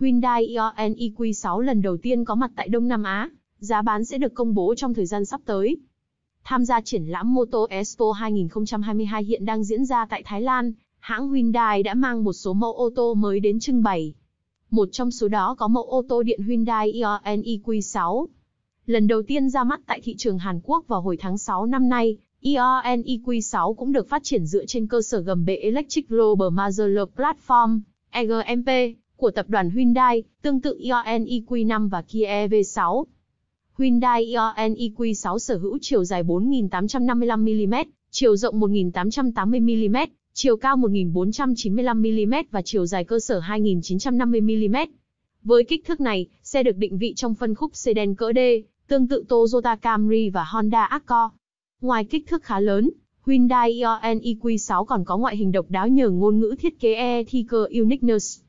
Hyundai ioniq EQ6 lần đầu tiên có mặt tại Đông Nam Á, giá bán sẽ được công bố trong thời gian sắp tới. Tham gia triển lãm Moto Expo 2022 hiện đang diễn ra tại Thái Lan, hãng Hyundai đã mang một số mẫu ô tô mới đến trưng bày. Một trong số đó có mẫu ô tô điện Hyundai ioniq EQ6. Lần đầu tiên ra mắt tại thị trường Hàn Quốc vào hồi tháng 6 năm nay, ioniq EQ6 cũng được phát triển dựa trên cơ sở gầm bệ Electric Global Modular Platform, EGMP, của tập đoàn Hyundai, tương tự Ion EQ5 và Kia EV6. Hyundai Ion EQ6 sở hữu chiều dài 4.855mm, chiều rộng 1.880mm, chiều cao 1.495mm và chiều dài cơ sở 2.950mm. Với kích thước này, xe được định vị trong phân khúc sedan cỡ D, tương tự Toyota Camry và Honda Accord. Ngoài kích thước khá lớn, Hyundai Ion EQ6 còn có ngoại hình độc đáo nhờ ngôn ngữ thiết kế e-Tiger Uniqueness.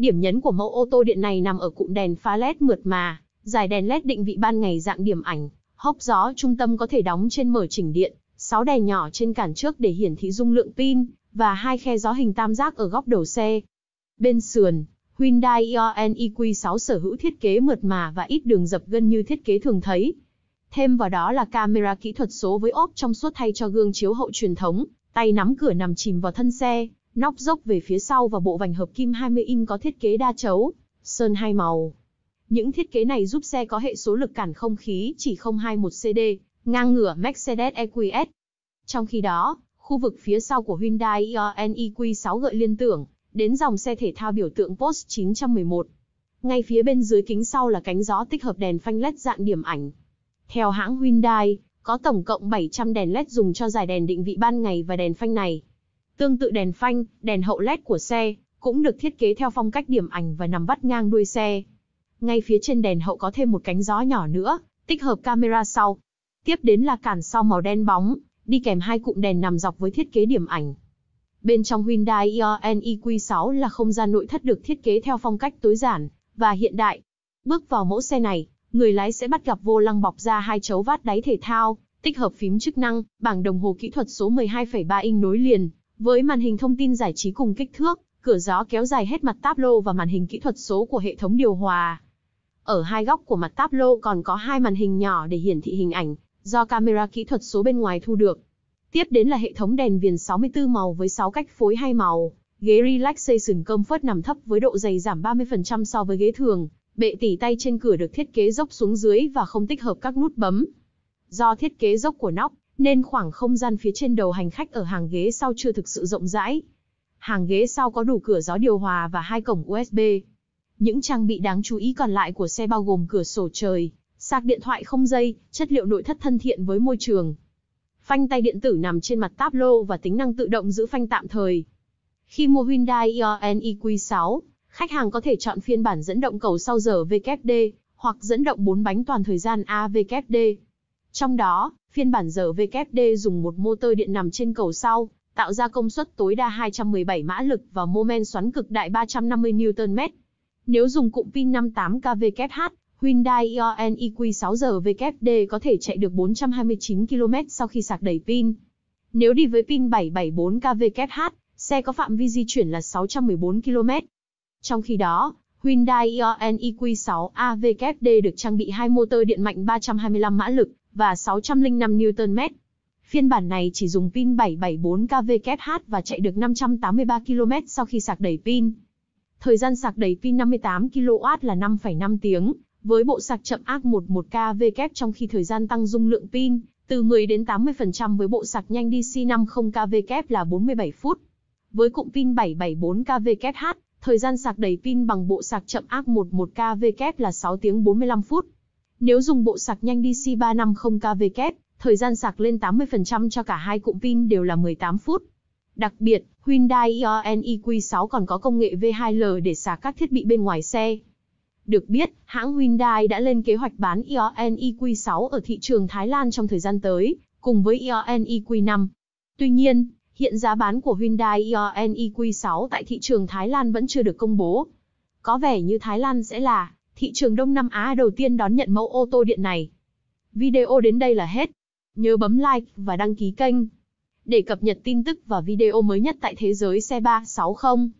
Điểm nhấn của mẫu ô tô điện này nằm ở cụm đèn pha LED mượt mà, dài đèn LED định vị ban ngày dạng điểm ảnh, hốc gió trung tâm có thể đóng trên mở chỉnh điện, 6 đèn nhỏ trên cản trước để hiển thị dung lượng pin và hai khe gió hình tam giác ở góc đầu xe. Bên sườn, Hyundai ioniq EQ6 sở hữu thiết kế mượt mà và ít đường dập gân như thiết kế thường thấy. Thêm vào đó là camera kỹ thuật số với ốp trong suốt thay cho gương chiếu hậu truyền thống, tay nắm cửa nằm chìm vào thân xe, Nóc dốc về phía sau và bộ vành hợp kim 20 in có thiết kế đa chấu, sơn hai màu. Những thiết kế này giúp xe có hệ số lực cản không khí chỉ 021CD, ngang ngửa Mercedes EQS. Trong khi đó, khu vực phía sau của Hyundai Ion e EQ6 gợi liên tưởng đến dòng xe thể thao biểu tượng Porsche 911. Ngay phía bên dưới kính sau là cánh gió tích hợp đèn phanh LED dạng điểm ảnh. Theo hãng Hyundai, có tổng cộng 700 đèn LED dùng cho giải đèn định vị ban ngày và đèn phanh này Tương tự đèn phanh, đèn hậu LED của xe, cũng được thiết kế theo phong cách điểm ảnh và nằm vắt ngang đuôi xe. Ngay phía trên đèn hậu có thêm một cánh gió nhỏ nữa, tích hợp camera sau. Tiếp đến là cản sau màu đen bóng, đi kèm hai cụm đèn nằm dọc với thiết kế điểm ảnh. Bên trong Hyundai Ion EQ6 là không gian nội thất được thiết kế theo phong cách tối giản và hiện đại. Bước vào mẫu xe này, người lái sẽ bắt gặp vô lăng bọc ra hai chấu vát đáy thể thao, tích hợp phím chức năng, bảng đồng hồ kỹ thuật số 12,3 inch nối liền với màn hình thông tin giải trí cùng kích thước, cửa gió kéo dài hết mặt táp lô và màn hình kỹ thuật số của hệ thống điều hòa. Ở hai góc của mặt táp lô còn có hai màn hình nhỏ để hiển thị hình ảnh, do camera kỹ thuật số bên ngoài thu được. Tiếp đến là hệ thống đèn viền 64 màu với 6 cách phối hai màu, ghế relaxation phớt nằm thấp với độ dày giảm 30% so với ghế thường, bệ tỉ tay trên cửa được thiết kế dốc xuống dưới và không tích hợp các nút bấm. Do thiết kế dốc của nóc, nên khoảng không gian phía trên đầu hành khách ở hàng ghế sau chưa thực sự rộng rãi. Hàng ghế sau có đủ cửa gió điều hòa và hai cổng USB. Những trang bị đáng chú ý còn lại của xe bao gồm cửa sổ trời, sạc điện thoại không dây, chất liệu nội thất thân thiện với môi trường. Phanh tay điện tử nằm trên mặt táp lô và tính năng tự động giữ phanh tạm thời. Khi mua Hyundai Ion EQ6, khách hàng có thể chọn phiên bản dẫn động cầu sau giờ WD hoặc dẫn động 4 bánh toàn thời gian AWD. Trong đó, phiên bản RVKD dùng một motor điện nằm trên cầu sau, tạo ra công suất tối đa 217 mã lực và mô men xoắn cực đại 350 Nm. Nếu dùng cụm pin 58 kWh, Hyundai IONIQ EQ6 RVKD có thể chạy được 429 km sau khi sạc đầy pin. Nếu đi với pin 774 kWh, xe có phạm vi di chuyển là 614 km. Trong khi đó, Hyundai IONIQ EQ6 AVKD được trang bị hai motor điện mạnh 325 mã lực và 605 Nm. Phiên bản này chỉ dùng pin 774 kWh và chạy được 583 km sau khi sạc đầy pin. Thời gian sạc đầy pin 58 kW là 5,5 tiếng, với bộ sạc chậm ác 11 kW trong khi thời gian tăng dung lượng pin từ 10 đến 80% với bộ sạc nhanh DC50 kW là 47 phút. Với cụm pin 774 kWh, thời gian sạc đầy pin bằng bộ sạc chậm ác 11 kW là 6 tiếng 45 phút. Nếu dùng bộ sạc nhanh DC3550KW, thời gian sạc lên 80% cho cả hai cụm pin đều là 18 phút. Đặc biệt, Hyundai ioniq e e EQ6 còn có công nghệ V2L để sạc các thiết bị bên ngoài xe. Được biết, hãng Hyundai đã lên kế hoạch bán ioniq e EQ6 ở thị trường Thái Lan trong thời gian tới, cùng với ioniq EQ5. Tuy nhiên, hiện giá bán của Hyundai ioniq EQ6 tại thị trường Thái Lan vẫn chưa được công bố. Có vẻ như Thái Lan sẽ là thị trường Đông Nam Á đầu tiên đón nhận mẫu ô tô điện này. Video đến đây là hết. Nhớ bấm like và đăng ký kênh để cập nhật tin tức và video mới nhất tại thế giới xe 360.